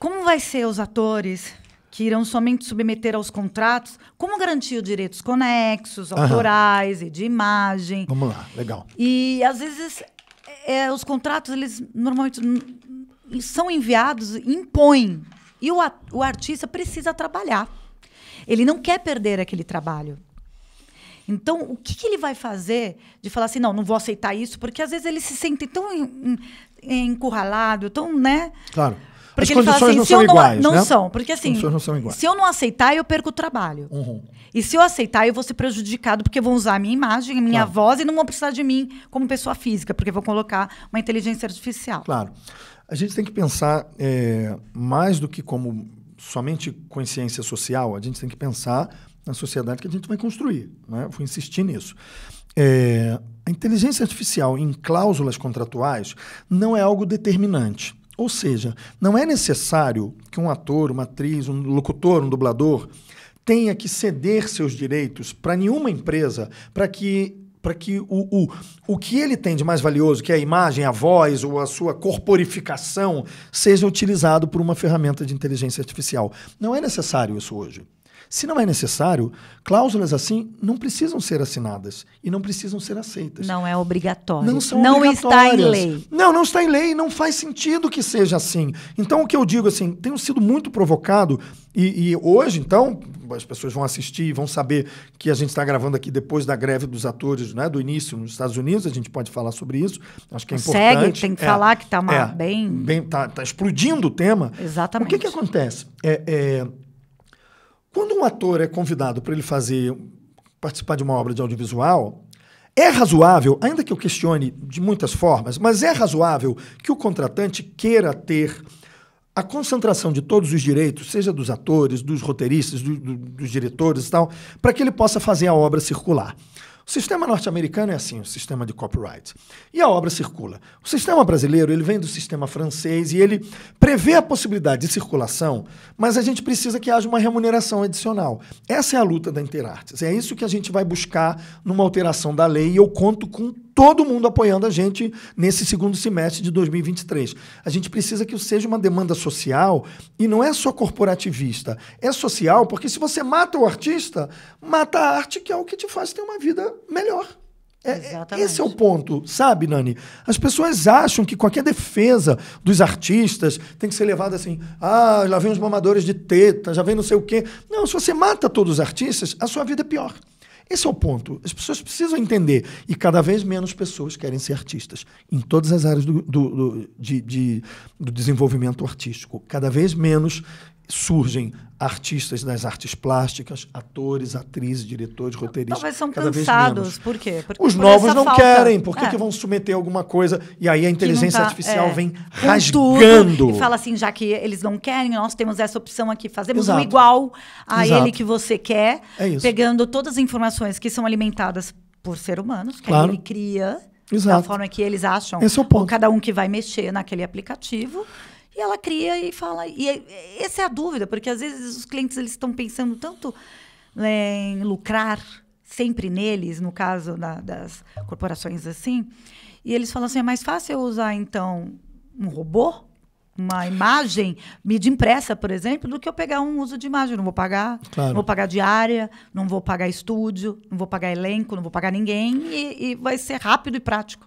Como vai ser os atores que irão somente submeter aos contratos? Como garantir os direitos conexos, autorais uhum. e de imagem? Vamos lá, legal. E às vezes é, os contratos eles normalmente são enviados, impõem e o, o artista precisa trabalhar. Ele não quer perder aquele trabalho. Então, o que, que, ele vai fazer de falar assim, não, não vou aceitar isso? Porque às vezes ele se sente tão encurralado, tão, né? Claro. Porque as ele fala assim, não são iguais, não, né? não são, porque assim, as não são iguais. se eu não aceitar, eu perco o trabalho. Uhum. E se eu aceitar, eu vou ser prejudicado porque vão usar a minha imagem, a minha claro. voz e não vão precisar de mim como pessoa física, porque vão colocar uma inteligência artificial. Claro. A gente tem que pensar é, mais do que como somente consciência social, a gente tem que pensar na sociedade que a gente vai construir. Né? vou insistir nisso. É, a inteligência artificial em cláusulas contratuais não é algo determinante. Ou seja, não é necessário que um ator, uma atriz, um locutor, um dublador tenha que ceder seus direitos para nenhuma empresa para que para que o, o, o que ele tem de mais valioso, que é a imagem, a voz ou a sua corporificação, seja utilizado por uma ferramenta de inteligência artificial. Não é necessário isso hoje. Se não é necessário, cláusulas assim não precisam ser assinadas e não precisam ser aceitas. Não é obrigatório. Não são Não está em lei. Não, não está em lei, não faz sentido que seja assim. Então, o que eu digo assim, tenho sido muito provocado e, e hoje, então, as pessoas vão assistir e vão saber que a gente está gravando aqui depois da greve dos atores, né, do início nos Estados Unidos, a gente pode falar sobre isso. Acho que é importante. Segue, tem que é, falar que está é, bem... bem tá, tá explodindo o tema. Exatamente. O que, que acontece? É, é quando um ator é convidado para ele fazer participar de uma obra de audiovisual, é razoável, ainda que eu questione de muitas formas, mas é razoável que o contratante queira ter a concentração de todos os direitos, seja dos atores, dos roteiristas, do, do, dos diretores e tal, para que ele possa fazer a obra circular. O sistema norte-americano é assim, o sistema de copyright. E a obra circula. O sistema brasileiro, ele vem do sistema francês e ele prevê a possibilidade de circulação, mas a gente precisa que haja uma remuneração adicional. Essa é a luta da Interartes. É isso que a gente vai buscar numa alteração da lei e eu conto com todo mundo apoiando a gente nesse segundo semestre de 2023. A gente precisa que seja uma demanda social e não é só corporativista. É social porque se você mata o artista, mata a arte, que é o que te faz ter uma vida melhor. É, é esse é o ponto, sabe, Nani? As pessoas acham que qualquer defesa dos artistas tem que ser levada assim, ah, já vem os mamadores de teta, já vem não sei o quê. Não, se você mata todos os artistas, a sua vida é pior. Esse é o ponto. As pessoas precisam entender. E cada vez menos pessoas querem ser artistas. Em todas as áreas do, do, do, de, de, do desenvolvimento artístico. Cada vez menos surgem artistas das artes plásticas, atores, atrizes, diretores, roteiristas. Talvez são cansados. Por quê? Porque Os por novos não falta... querem. Por que, é. que vão submeter alguma coisa? E aí a inteligência tá, artificial é, vem rasgando. E fala assim, já que eles não querem, nós temos essa opção aqui. Fazemos Exato. um igual a Exato. ele que você quer. É isso. Pegando todas as informações que são alimentadas por ser humanos, que claro. ele cria. Exato. Da forma que eles acham. Esse é o ponto. Ou cada um que vai mexer naquele aplicativo. E ela cria e fala. E é, é, essa é a dúvida, porque às vezes os clientes eles estão pensando tanto né, em lucrar sempre neles, no caso da, das corporações assim, e eles falam assim: é mais fácil eu usar então um robô, uma imagem, mídia impressa, por exemplo, do que eu pegar um uso de imagem. Não vou pagar, claro. não vou pagar diária, não vou pagar estúdio, não vou pagar elenco, não vou pagar ninguém, e, e vai ser rápido e prático.